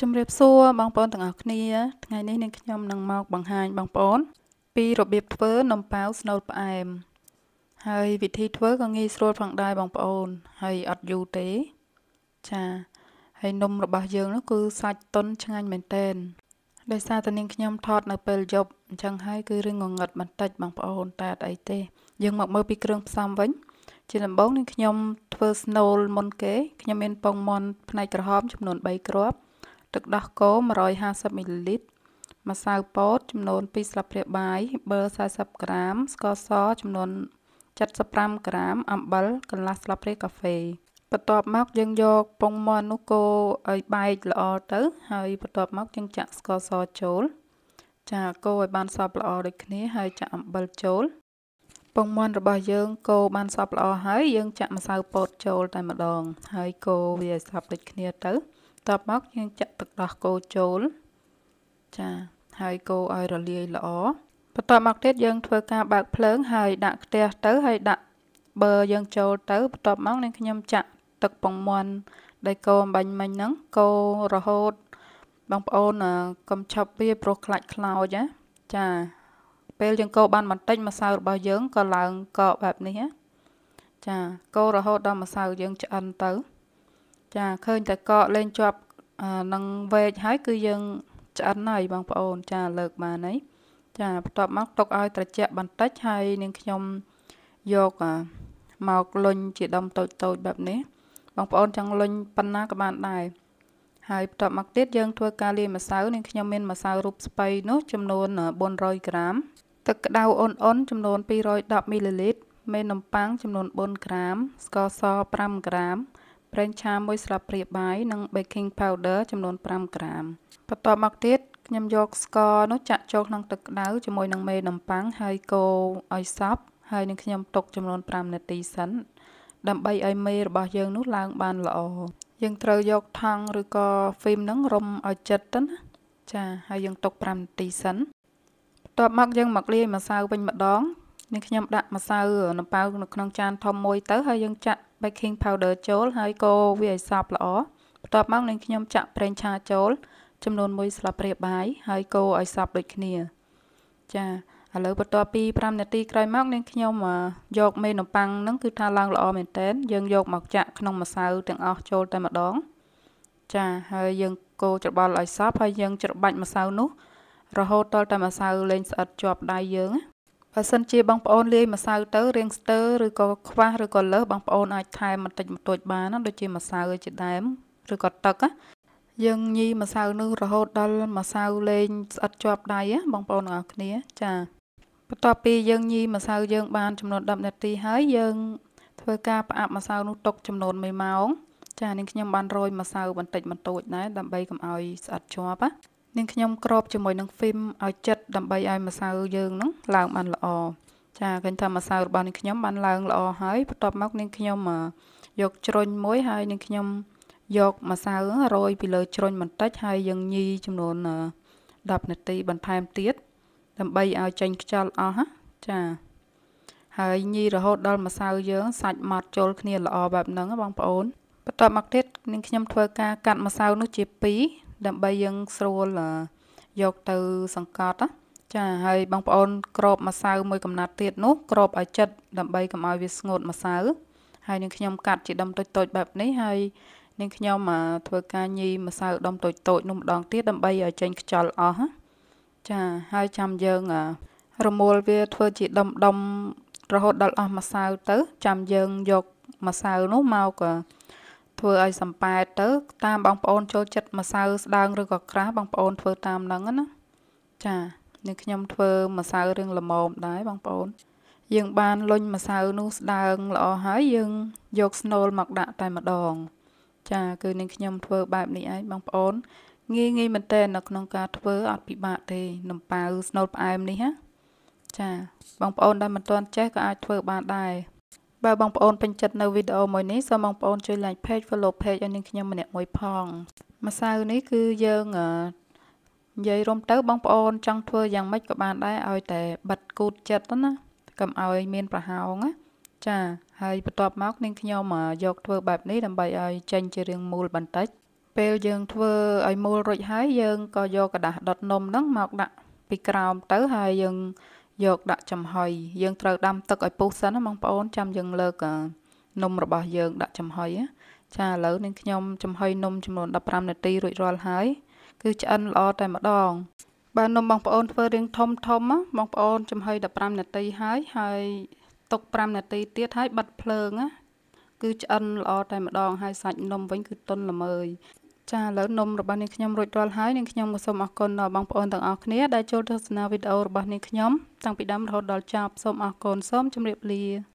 ជំរាបសួរបងប្អូនទាំងអស់គ្នាថ្ងៃនេះនាងខ្ញុំនឹងមកបង្ហាញបងប្អូន ពីរបៀបធ្វើនំប៉ាវស្នូលផ្អែមហើយវិធីធ្វើក៏ងាយស្រួលផងដែរបងប្អូនហើយអត់យូរទេចាហើយនំរបស់យើងនោះគឺសាច់តុនឆ្ងាញ់មែនតែនដោយសារតែនាងខ្ញុំថត នៅពេលយប់អញ្ចឹងហើយគឺរឿងងងឹតបន្តិចបងប្អូនតែអត់អីទេ យើងមកមើលពីគ្រឿងផ្សំវិញជាដំបូងនាងខ្ញុំធ្វើស្នូលមុនគេខ្ញុំមានពងមាន់ផ្នែកក្រហមចំនួន3គ្រាប់ទឹកដោះគោ150មីលីលីត្រម្សៅពោតចំនួន2ស្លាបព្រាបាយប៊ឺ40ក្រាមស្ករសចំនួន75ក្រាម អំបិលកន្លះស្លាបព្រាកាហ្វេបន្ទាប់មក យើងយក ពងមាន់នោះកូរឲ្យបែកល្អទៅ ហើយបន្ទាប់មកយើងចាក់ស្ករសចូល ចាកូរឲ្យបានសព្វល្អដូចគ្នា ហើយចាក់អំបិលចូលពងមាន់របស់យើងកូរបានសព្វល្អហើយយើងចាក់ម្សៅពោតចូលតែម្ដង ហើយកូរវាឲ្យសព្វដូចគ្នាទៅបន្ទាប់មកយើងចាក់ទឹកដោះគោចូលចាហើយកូរឲ្យរលាយល្អបន្ទាប់មកទៀតយើង ធ្វើការបើកភ្លើងហើយដាក់ខ្ទះទៅហើយដាក់ប័រយើងចូលទៅបន្ទាប់មកនឹងខ្ញុំចាក់ទឹកពងមាន់ដែលកូរអំបាញ់មិញហ្នឹងកូររហូតបងប្អូនកុំឆប់វាព្រោះខ្លាច់ខ្លោចណាចាពេលយើងកូរបានបន្តិចម្សៅរបស់យើងក៏ឡើងកកបែបនេះណាចាកូររហូតដល់ម្សៅយើងឆ្អិនទៅចាឃើញតែកកលែងជាប់នឹងវែកហើយគឺយើងឆ្អិនហើយបងប្អូន ចាលើកបានហើយចាបន្ទាប់មកទុកឲ្យត្រជាក់បន្តិចហើយនឹងខ្ញុំយកមកលុញជាដុំតូចតូចបែបនេះ បងប្អូនចង់លុញប៉ុណ្ណាក៏បានដែរហើយបន្ទាប់មកទៀតយើងធ្វើការលាយម្សៅនឹងខ្ញុំមានម្សៅរូបស្ពៃនោះចំនួន400ក្រាមទឹកក្តៅអ៊ុនអ៊ុនចំនួន210មីលីលីត្រមេនំប៉័ងចំនួន4ក្រាម ស្ករស5ក្រាមប្រេងឆា1ស្លាបព្រាបាយនិង baking powder ចំនួន5ក្រាមបន្ទាប់មកទៀតខ្ញុំយកស្ករនោះចាក់ចូលក្នុងទឹកក្តៅជាមួយនឹងមេនំប៉័ងហើយកូរឲ្យសព្វហើយនឹងខ្ញុំទុកចំនួន5នាទីសិនដើម្បីឲ្យមេរបស់យើងនោះឡើងបានល្អយើងត្រូវយកថង់ឬក៏ហ្វីមហ្នឹងរុំឲ្យជិតទៅណាចាហើយយើងទុក5នាទីសិនបន្ទាប់មកយើងមកលាយម្សៅវិញម្ដងនេះខ្ញុំដាក់ម្សៅនំប៉័ងនៅក្នុងចានធំមួយទៅហើយយើងចាក់ baking powder ចូលហើយកូរវាឲ្យសព្វល្អបន្ទាប់មកនឹងខ្ញុំចាក់ប្រេងឆាចូល ចំនួន1ស្លាបព្រាបាយហើយកូរឲ្យសព្វដូចគ្នាចាឥឡូវបន្ទាប់ពី5នាទីក្រោយមកនឹងខ្ញុំយកមេនំប៉័ងហ្នឹងគឺថាឡើងល្អមែនតើយើងយកមកចាក់ក្នុងម្សៅទាំងអស់ចូលតែម្ដងចាហើយយើងកូរច្របល់ឲ្យសព្វហើយយើង ច្របាច់ម្សៅនោះរហូតដល់តែម្សៅលែងស្អិតជាប់ដៃយើងណាបើសិនជាបងប្អូនលាយម្សៅទៅរាងស្ទើឬក៏ខ្វះឬក៏លើសបងប្អូន អាចថែមបន្តិចបន្តួចបានណាដូចជាម្សៅជាដើមឬក៏ទឹកណាយើងញីម្សៅនោះរហូតដល់ម្សៅលេងស្អិតជាប់ដៃណាបងប្អូនទាំងអស់គ្នាចាបន្ទាប់ពីយើងញីម្សៅយើង បានចំនួន10នាទីហើយយើងធ្វើការផ្អាប់ម្សៅនោះទុកចំនួន1ម៉ោងចានាងខ្ញុំបានរោយម្សៅបន្តិចបន្តួចដែរដើម្បីកុំឲ្យស្អិតជាប់ណានាងខ្ញុំក្របជាមួយនឹងហ្វីមឲ្យចិត្តដើម្បីឲ្យម្សៅយើងនឹងឡើងបានល្អចាឃើញថាម្សៅរបស់នាងខ្ញុំបានឡើងល្អហើយបន្ទាប់មកនាងខ្ញុំយកជ្រុញមួយហើយនាងខ្ញុំ យកម្សៅរោយពីលើជ្រុញបន្តិចហើយយើងញីចំនួន10នាទីបន្ថែមទៀតដើម្បីឲ្យចេញខ្យល់អស់ចាហើយញីរហូតដល់ម្សៅយើងសាច់ម៉ត់ចូលគ្នាល្អបែបហ្នឹងបងប្អូនបន្ទាប់មកទៀតនាងខ្ញុំធ្វើការកាត់ម្សៅនោះជា2ដើម្បីយើងស្រួលយកទៅសង្កត់ណាចាហើយបងប្អូនក្របម្សៅមួយកំណាត់ទៀតនោះក្របឲ្យចិត្តដើម្បីកុំឲ្យវាស្ងួតម្សៅហើយនឹងខ្ញុំកាត់ជាដុំតូចៗបែបនេះហើយនឹងខ្ញុំធ្វើការញីម្សៅដុំតូចៗនោះម្ដងទៀតដើម្បីឲ្យចេញខ្យល់អស់ចាហើយចាំយើង រមូលវាធ្វើជាដុំដុំរហូតដល់អស់ម្សៅទៅចាំយើងយកម្សៅនោះមកធ្វើឲ្យសំប៉ែតទៅតាមបងប្អូន ចូលចិត្តម្សៅស្ដើងឬក៏ក្រាស់បងប្អូនធ្វើតាមហ្នឹងណាចានឹងខ្ញុំធ្វើម្សៅរឿងល្មមដែរបងប្អូន យើងបានលុញម្សៅនោះស្ដើងល្អហើយយើងយកស្នូល មកដាក់តែម្ដង ចា គឺនឹងខ្ញុំធ្វើបែបនេះឯងបងប្អូនងាយងាយមែនតើនៅក្នុងការធ្វើអត់ពិបាកទេ នំប៉ាវស្នូលផ្អែមនេះណាចាបងប្អូនដែលមិនទាន់ចេះក៏អាចធ្វើបានដែរបើបងប្អូនពេញចិត្តនៅវីដេអូមួយនេះសូមបងប្អូនជួយ like page follow page ឲ្យនាងខ្ញុំម្នាក់មួយផងម្សៅនេះគឺយើងនិយាយរួមទៅបងប្អូនចង់ធ្វើយ៉ាងម៉េចក៏បានដែរឲ្យតែបិទគូតចិត្តណាកុំឲ្យមានប្រហោងណាចាហើយបន្ទាប់មកនាងខ្ញុំយកធ្វើបែបនេះដើម្បីឲ្យចេញជារាងមូលបន្តិចពេលយើងធ្វើឲ្យមូលរួចហើយយើងក៏យកกระดาษដុតนมហ្នឹងមក ដាក់ពីក្រោមទៅហើយយើងយកដាក់ចំហុយយើងត្រូវដាំទឹកឲ្យពុះសិនណាបងប្អូនចាំយើងលើកនំរបស់យើង ដាក់ចំហុយចាឥឡូវនឹងខ្ញុំចំហុយនំចំនួន15នាទីរួចរាល់ហើយ គឺឆ្អិនល្អតែម្ដងបើនំបងប្អូនធ្វើរៀងធំធំបងប្អូនចំហុយ15នាទីហើយហើយ ទុក5នាទីទៀតហើយបិទភ្លើងណាគឺឆ្អិនល្អតែម្ដងហើយសាច់នំវិញគឺទន់ល្មើយចាឥឡូវនំរបស់នាងខ្ញុំរួចរាល់ហើយនាងខ្ញុំក៏សូមអរគុណដល់បងប្អូនទាំងអស់គ្នា ដែលចូលទស្សនាវីដេអូរបស់នាងខ្ញុំតាំងពីដើមរហូតដល់ចប់សូមអរគុណសូមជម្រាបលា